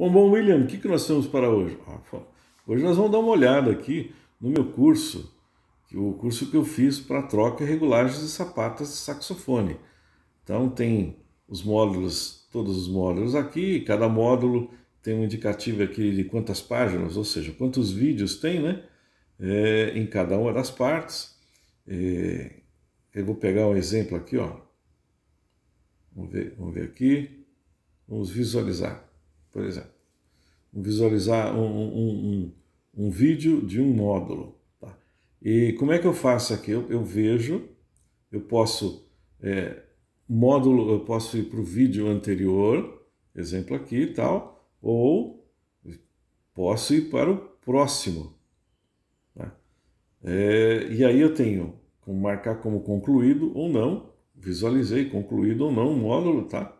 Bom, bom, William, o que, que nós temos para hoje? Ah, hoje nós vamos dar uma olhada aqui no meu curso, o curso que eu fiz para troca, e regulagens de sapatas de saxofone. Então tem os módulos, todos os módulos aqui, cada módulo tem um indicativo aqui de quantas páginas, ou seja, quantos vídeos tem, né? É, em cada uma das partes. É, eu vou pegar um exemplo aqui, ó. Vamos ver, vamos ver aqui. Vamos visualizar por exemplo. Visualizar um, um, um, um vídeo de um módulo. Tá? E como é que eu faço aqui? Eu, eu vejo, eu posso é, módulo, eu posso ir para o vídeo anterior, exemplo aqui e tal, ou posso ir para o próximo. Tá? É, e aí eu tenho como marcar como concluído ou não, visualizei concluído ou não o módulo, tá?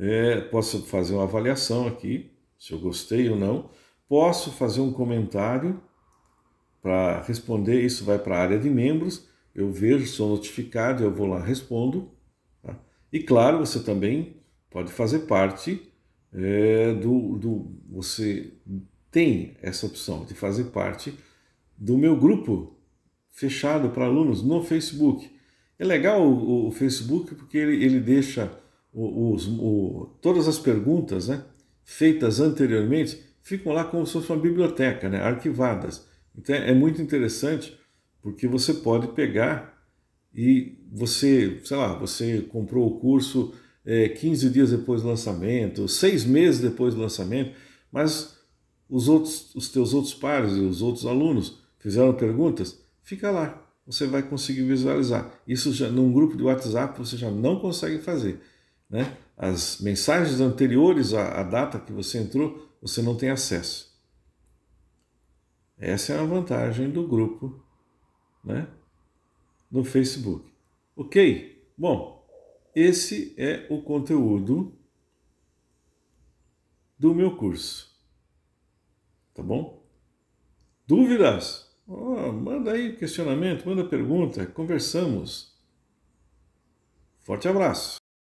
é, posso fazer uma avaliação aqui, se eu gostei ou não, posso fazer um comentário para responder, isso vai para a área de membros, eu vejo, sou notificado, eu vou lá, respondo. Tá? E claro, você também pode fazer parte é, do, do. Você tem essa opção de fazer parte do meu grupo fechado para alunos no Facebook. É legal o, o Facebook porque ele, ele deixa os, o, todas as perguntas né, feitas anteriormente ficam lá como se fosse uma biblioteca, né, arquivadas. Então é, é muito interessante porque você pode pegar e você, sei lá, você comprou o curso é, 15 dias depois do lançamento, seis meses depois do lançamento, mas os outros, os teus outros pares e os outros alunos fizeram perguntas, fica lá, você vai conseguir visualizar. Isso já num grupo de WhatsApp você já não consegue fazer. Né? As mensagens anteriores à, à data que você entrou, você não tem acesso. Essa é a vantagem do grupo né? no Facebook. Ok? Bom, esse é o conteúdo do meu curso. Tá bom? Dúvidas? Oh, manda aí questionamento, manda pergunta, conversamos. Forte abraço!